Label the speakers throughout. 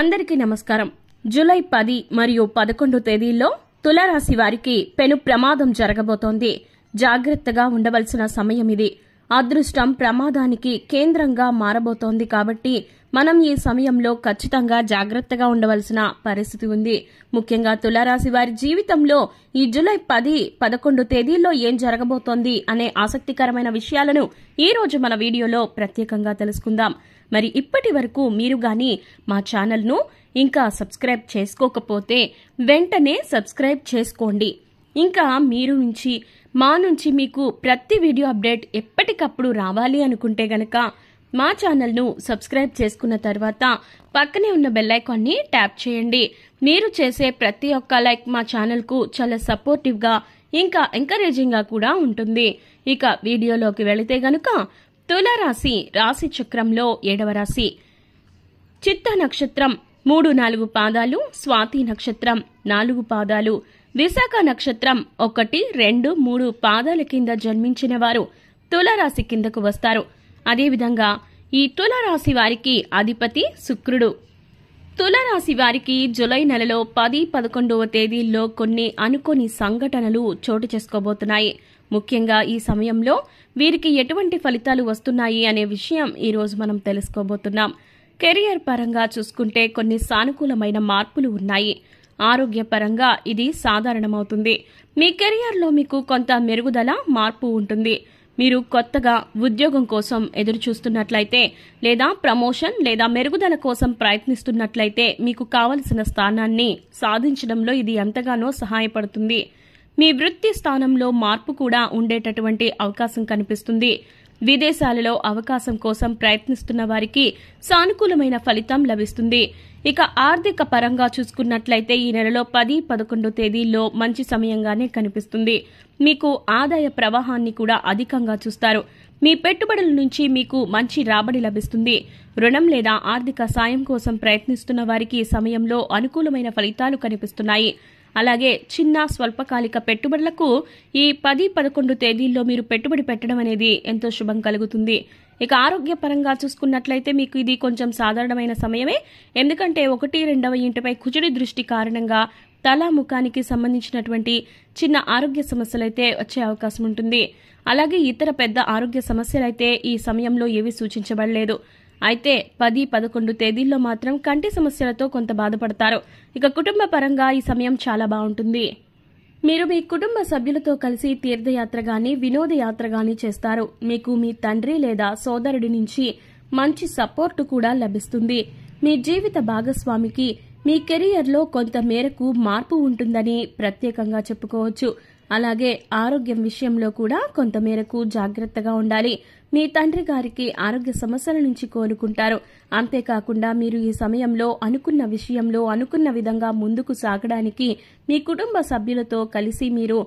Speaker 1: అందరికీ నమస్కారం జులై పది మరియు పదకొండు తేదీల్లో తులారాశి వారికి పెను ప్రమాదం జరగబోతోంది జాగ్రత్తగా ఉండవలసిన సమయం ఇది అదృష్టం ప్రమాదానికి కేంద్రంగా మారబోతోంది కాబట్టి మనం ఈ సమయంలో ఖచ్చితంగా జాగ్రత్తగా ఉండవలసిన పరిస్థితి ఉంది ముఖ్యంగా తులారాశి వారి జీవితంలో ఈ జులై పది పదకొండు తేదీల్లో ఏం జరగబోతోంది అనే ఆసక్తికరమైన విషయాలను ఈ రోజు మన వీడియోలో ప్రత్యేకంగా తెలుసుకుందాం మరి ఇప్పటి వరకు మీరు కానీ మా ఛానల్ను ఇంకా సబ్స్క్రైబ్ చేసుకోకపోతే వెంటనే సబ్స్క్రైబ్ చేసుకోండి ఇంకా మీరు నుంచి మా నుంచి మీకు ప్రతి వీడియో అప్డేట్ ఎప్పటికప్పుడు రావాలి అనుకుంటే గనక మా ఛానల్ను సబ్స్క్రైబ్ చేసుకున్న తర్వాత పక్కనే ఉన్న బెల్లైకాన్ని ట్యాప్ చేయండి మీరు చేసే ప్రతి ఒక్క లైక్ మా ఛానల్కు చాలా సపోర్టివ్గా ఇంకా ఎంకరేజింగ్గా కూడా ఉంటుంది ఇక వీడియోలోకి వెళితే గనుక తులరాశి రాశి చక్రంలో ఏడవ రాశి చిత్త నక్షత్రం మూడు నాలుగు పాదాలు స్వాతి నక్షత్రం నాలుగు పాదాలు విశాఖ నక్షత్రం ఒకటి రెండు మూడు పాదాల కింద జన్మించిన వారు తులరాశి కిందకు వస్తారు అదేవిధంగా ఈ తులరాశి వారికి అధిపతి శుక్రుడు తులరాశి వారికి జులై నెలలో పది పదకొండవ తేదీల్లో కొన్ని అనుకోని సంఘటనలు చోటు చేసుకోబోతున్నాయి ముఖ్యంగా ఈ సమయంలో వీరికి ఎటువంటి ఫలితాలు వస్తున్నాయి అనే విషయం ఈరోజు మనం తెలుసుకోబోతున్నాం కెరియర్ పరంగా చూసుకుంటే కొన్ని సానుకూలమైన మార్పులు ఉన్నాయి ఆరోగ్యపరంగా ఇది సాధారణమవుతుంది మీ కెరియర్లో మీకు కొంత మెరుగుదల మార్పు ఉంటుంది మీరు కొత్తగా ఉద్యోగం కోసం ఎదురు చూస్తున్నట్లయితే లేదా ప్రమోషన్ లేదా మెరుగుదల కోసం ప్రయత్నిస్తున్నట్లయితే మీకు కావలసిన స్థానాన్ని సాధించడంలో ఇది ఎంతగానో సహాయపడుతుంది మీ వృత్తి స్థానంలో మార్పు కూడా ఉండేటటువంటి అవకాశం కనిపిస్తుంది విదేశాలలో అవకాశం కోసం ప్రయత్నిస్తున్న వారికి సానుకూలమైన ఫలితం లభిస్తుంది ఇక ఆర్థిక పరంగా చూసుకున్నట్లయితే ఈ నెలలో పది పదకొండో తేదీల్లో మంచి సమయంగానే కనిపిస్తుంది మీకు ఆదాయ ప్రవాహాన్ని కూడా అధికంగా చూస్తారు మీ పెట్టుబడుల నుంచి మీకు మంచి రాబడి లభిస్తుంది రుణం లేదా ఆర్థిక సాయం కోసం ప్రయత్నిస్తున్న వారికి ఈ సమయంలో అనుకూలమైన ఫలితాలు కనిపిస్తున్నాయి అలాగే చిన్న స్వల్పకాలిక పెట్టుబడులకు ఈ పది పదకొండు తేదీల్లో మీరు పెట్టుబడి పెట్టడం అనేది ఎంతో శుభం కలుగుతుంది ఇక ఆరోగ్యపరంగా చూసుకున్నట్లయితే మీకు ఇది కొంచెం సాధారణమైన సమయమే ఎందుకంటే ఒకటి రెండవ ఇంటిపై కుజుడి దృష్టి కారణంగా తల ముఖానికి సంబంధించినటువంటి చిన్న ఆరోగ్య సమస్యలైతే వచ్చే అవకాశం ఉంటుంది అలాగే ఇతర పెద్ద ఆరోగ్య సమస్యలైతే ఈ సమయంలో ఏవి సూచించబడలేదు అయితే పది పదకొండు తేదీల్లో మాత్రం కంటి సమస్యలతో కొంత బాధపడతారు ఇక కుటుంబ పరంగా ఈ సమయం చాలా బాగుంటుంది మీరు మీ కుటుంబ సభ్యులతో కలిసి తీర్థయాత్ర గాని వినోదయాత్ర గాని చేస్తారు మీకు మీ తండ్రి లేదా సోదరుడి నుంచి మంచి సపోర్టు కూడా లభిస్తుంది మీ జీవిత భాగస్వామికి మీ కెరియర్లో కొంత మేరకు మార్పు ఉంటుందని ప్రత్యేకంగా చెప్పుకోవచ్చు అలాగే ఆరోగ్యం విషయంలో కూడా కొంతమేరకు జాగ్రత్తగా ఉండాలి మీ తండ్రి గారికి ఆరోగ్య సమస్యల నుంచి కోలుకుంటారు అంతేకాకుండా మీరు ఈ సమయంలో అనుకున్న విషయంలో అనుకున్న విధంగా ముందుకు సాగడానికి మీ కుటుంబ సభ్యులతో కలిసి మీరు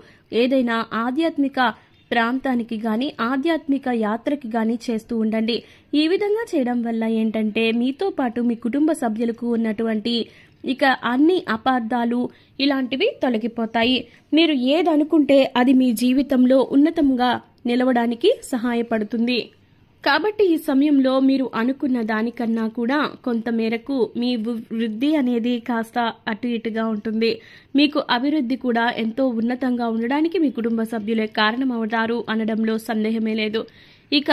Speaker 1: ఏదైనా ఆధ్యాత్మిక ప్రాంతానికి కానీ ఆధ్యాత్మిక యాత్రకి కానీ చేస్తూ ఉండండి ఈ విధంగా చేయడం వల్ల ఏంటంటే మీతో పాటు మీ కుటుంబ సభ్యులకు ఉన్నటువంటి ఇక అన్ని అపార్థాలు ఇలాంటివి తొలగిపోతాయి మీరు ఏదనుకుంటే అది మీ జీవితంలో ఉన్నతంగా నిలవడానికి సహాయపడుతుంది కాబట్టి ఈ సమయంలో మీరు అనుకున్న దానికన్నా కూడా కొంతమేరకు మీ వృద్ధి అనేది కాస్త అటు ఇటుగా ఉంటుంది మీకు అభివృద్ధి కూడా ఎంతో ఉన్నతంగా ఉండడానికి మీ కుటుంబ సభ్యులే కారణమవుతారు అనడంలో సందేహమే లేదు ఇక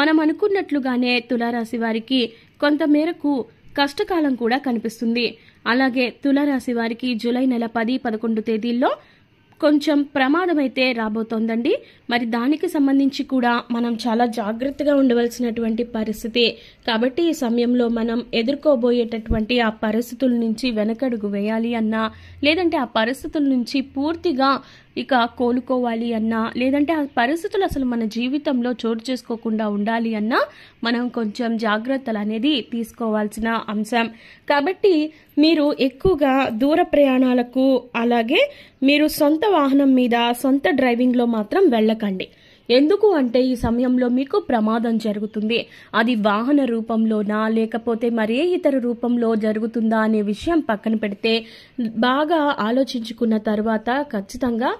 Speaker 1: మనం అనుకున్నట్లుగానే తులారాశి వారికి కొంతమేరకు కష్టకాలం కూడా కనిపిస్తుంది అలాగే తులారాశి వారికి జూలై నెల పది పదకొండు తేదీల్లో కొంచెం ప్రమాదమైతే రాబోతోందండి మరి దానికి సంబంధించి కూడా మనం చాలా జాగ్రత్తగా ఉండవలసినటువంటి పరిస్థితి కాబట్టి ఈ సమయంలో మనం ఎదుర్కోబోయేటటువంటి ఆ పరిస్థితుల నుంచి వెనకడుగు వేయాలి అన్నా లేదంటే ఆ పరిస్థితుల నుంచి పూర్తిగా ఇక కోలుకోవాలి అన్నా లేదంటే ఆ పరిస్థితులు అసలు మన జీవితంలో చోటు చేసుకోకుండా ఉండాలి అన్నా మనం కొంచెం జాగ్రత్తలు అనేది తీసుకోవాల్సిన అంశం కాబట్టి మీరు ఎక్కువగా దూర ప్రయాణాలకు అలాగే మీరు సొంత వాహనం మీద సొంత డ్రైవింగ్లో మాత్రం వెళ్ళకండి ఎందుకు అంటే ఈ సమయంలో మీకు ప్రమాదం జరుగుతుంది అది వాహన రూపంలోనా లేకపోతే మరే ఇతర రూపంలో జరుగుతుందా అనే విషయం పక్కన పెడితే బాగా ఆలోచించుకున్న తర్వాత ఖచ్చితంగా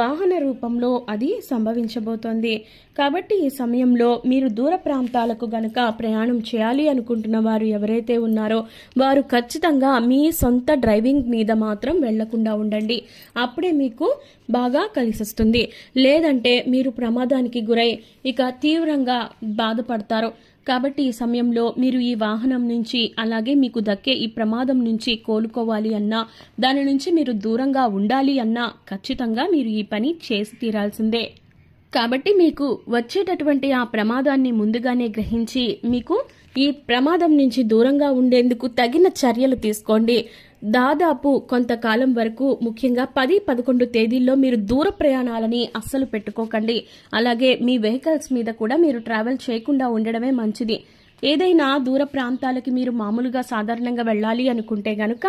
Speaker 1: వాహన రూపంలో అది సంభవించబోతోంది కాబట్టి ఈ సమయంలో మీరు దూర ప్రాంతాలకు గనక ప్రయాణం చేయాలి అనుకుంటున్న వారు ఎవరైతే ఉన్నారో వారు ఖచ్చితంగా మీ సొంత డ్రైవింగ్ మీద మాత్రం వెళ్లకుండా ఉండండి అప్పుడే మీకు బాగా కలిసిస్తుంది లేదంటే మీరు ప్రమాదం ఉద్వేగానికి గురై ఇక తీవ్రంగా బాధపడతారు కాబట్టి ఈ సమయంలో మీరు ఈ వాహనం నుంచి అలాగే మీకు దక్కే ఈ ప్రమాదం నుంచి కోలుకోవాలి అన్నా దాని నుంచి మీరు దూరంగా ఉండాలి అన్నా ఖచ్చితంగా మీరు ఈ పని చేసి తీరాల్సిందే కాబట్టి మీకు వచ్చేటటువంటి ఆ ప్రమాదాన్ని ముందుగానే గ్రహించి మీకు ఈ ప్రమాదం నుంచి దూరంగా ఉండేందుకు తగిన చర్యలు తీసుకోండి దాదాపు కొంతకాలం వరకు ముఖ్యంగా పది పదకొండు తేదీల్లో మీరు దూర ప్రయాణాలని అస్సలు పెట్టుకోకండి అలాగే మీ వెహికల్స్ మీద కూడా మీరు ట్రావెల్ చేయకుండా ఉండడమే మంచిది ఏదైనా దూర ప్రాంతాలకి మీరు మామూలుగా సాధారణంగా వెళ్ళాలి అనుకుంటే గనుక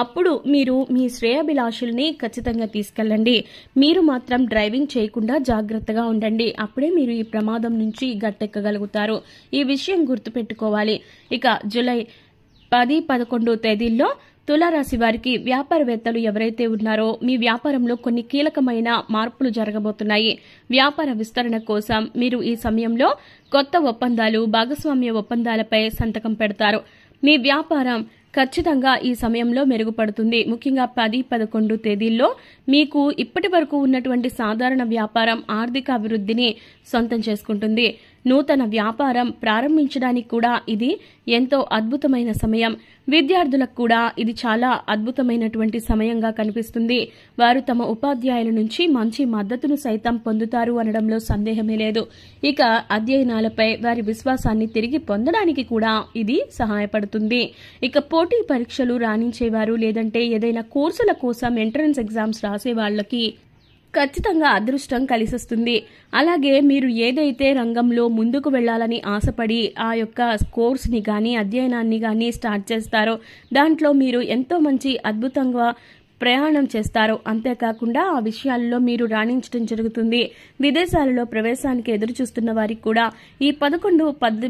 Speaker 1: అప్పుడు మీరు మీ శ్రేయాభిలాషుల్ని ఖచ్చితంగా తీసుకెళ్ళండి మీరు మాత్రం డ్రైవింగ్ చేయకుండా జాగ్రత్తగా ఉండండి అప్పుడే మీరు ఈ ప్రమాదం నుంచి గట్టెక్కగలుగుతారు ఈ విషయం గుర్తుపెట్టుకోవాలి ఇక జులై పది పదకొండు తేదీల్లో తులారాశి వారికి వ్యాపారవేత్తలు ఎవరైతే ఉన్నారో మీ వ్యాపారంలో కొన్ని కీలకమైన మార్పులు జరగబోతున్నాయి వ్యాపార విస్తరణ కోసం మీరు ఈ సమయంలో కొత్త ఒప్పందాలు భాగస్వామ్య ఒప్పందాలపై సంతకం పెడతారు మీ వ్యాపారం ఖచ్చితంగా ఈ సమయంలో మెరుగుపడుతుంది ముఖ్యంగా పది పదకొండు తేదీల్లో మీకు ఇప్పటి వరకు ఉన్నటువంటి సాధారణ వ్యాపారం ఆర్థిక అభివృద్దిని సొంతం చేసుకుంటుంది నూతన వ్యాపారం ప్రారంభించడానికి కూడా ఇది ఎంతో అద్భుతమైన సమయం విద్యార్థులకు కూడా ఇది చాలా అద్భుతమైనటువంటి సమయంగా కనిపిస్తుంది వారు తమ ఉపాధ్యాయుల నుంచి మంచి మద్దతును సైతం పొందుతారు అనడంలో సందేహమే లేదు ఇక అధ్యయనాలపై వారి విశ్వాసాన్ని తిరిగి పొందడానికి కూడా ఇది సహాయపడుతుంది ఇక పోటీ పరీక్షలు రాణించేవారు లేదంటే ఏదైనా కోర్సుల కోసం ఎంట్రన్స్ ఎగ్జామ్స్ రాసే వాళ్ళకి ఖచ్చితంగా అదృష్టం కలిసొస్తుంది అలాగే మీరు ఏదైతే రంగంలో ముందుకు వెళ్ళాలని ఆశపడి ఆ యొక్క కోర్స్ని కానీ అధ్యయనాన్ని కానీ స్టార్ట్ చేస్తారో దాంట్లో మీరు ఎంతో మంచి అద్భుతంగా ప్రయాణం చేస్తారు అంతేకాకుండా ఆ విషయాల్లో మీరు రాణించడం జరుగుతుంది విదేశాలలో ప్రవేశానికి ఎదురు చూస్తున్న వారికి కూడా ఈ పదకొండు పద్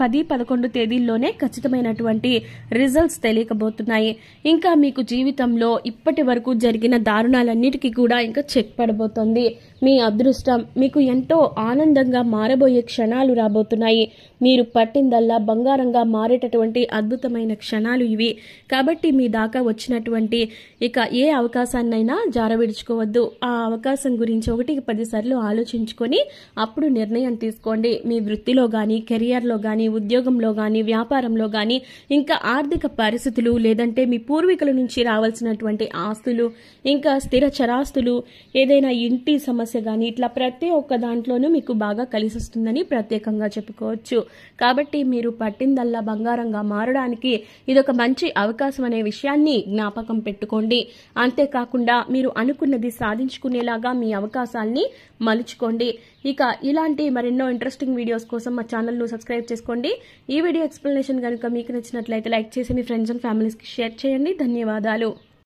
Speaker 1: పది పదకొండు తేదీల్లోనే ఖచ్చితమైనటువంటి రిజల్ట్స్ తెలియకబోతున్నాయి ఇంకా మీకు జీవితంలో ఇప్పటి వరకు జరిగిన దారుణాలన్నిటికీ కూడా ఇంకా చెక్ పడబోతోంది మీ అదృష్టం మీకు ఎంతో ఆనందంగా మారబోయే క్షణాలు రాబోతున్నాయి మీరు పట్టిందల్లా బంగారంగా మారేటటువంటి అద్భుతమైన క్షణాలు ఇవి కాబట్టి మీ దాకా వచ్చినటువంటి ఇక ఏ అవకాశాన్నైనా జారవిడుచుకోవద్దు ఆ అవకాశం గురించి ఒకటి పదిసార్లు ఆలోచించుకొని అప్పుడు నిర్ణయం తీసుకోండి మీ వృత్తిలో కానీ కెరియర్లో కానీ ఉద్యోగంలో కానీ వ్యాపారంలో కానీ ఇంకా ఆర్థిక పరిస్థితులు లేదంటే మీ పూర్వీకుల నుంచి రావాల్సినటువంటి ఆస్తులు ఇంకా స్థిర చరాస్తులు ఏదైనా ఇంటి సమస్య సమస్య కానీ ఇట్లా ప్రతి ఒక్క దాంట్లోనూ మీకు బాగా కలిసి వస్తుందని ప్రత్యేకంగా చెప్పుకోవచ్చు కాబట్టి మీరు పట్టిందల్లా బంగారంగా మారడానికి ఇదొక మంచి అవకాశం అనే విషయాన్ని జ్ఞాపకం పెట్టుకోండి అంతేకాకుండా మీరు అనుకున్నది సాధించుకునేలాగా మీ అవకాశాల్ని మలుచుకోండి ఇక ఇలాంటి మరెన్నో ఇంట్రెస్టింగ్ వీడియోస్ కోసం మా ఛానల్ను సబ్స్క్రైబ్ చేసుకోండి ఈ వీడియో ఎక్స్ప్లెనేషన్ కనుక మీకు నచ్చినట్లయితే లైక్ చేసి మీ ఫ్రెండ్స్ అండ్ ఫ్యామిలీస్కి షేర్ చేయండి ధన్యవాదాలు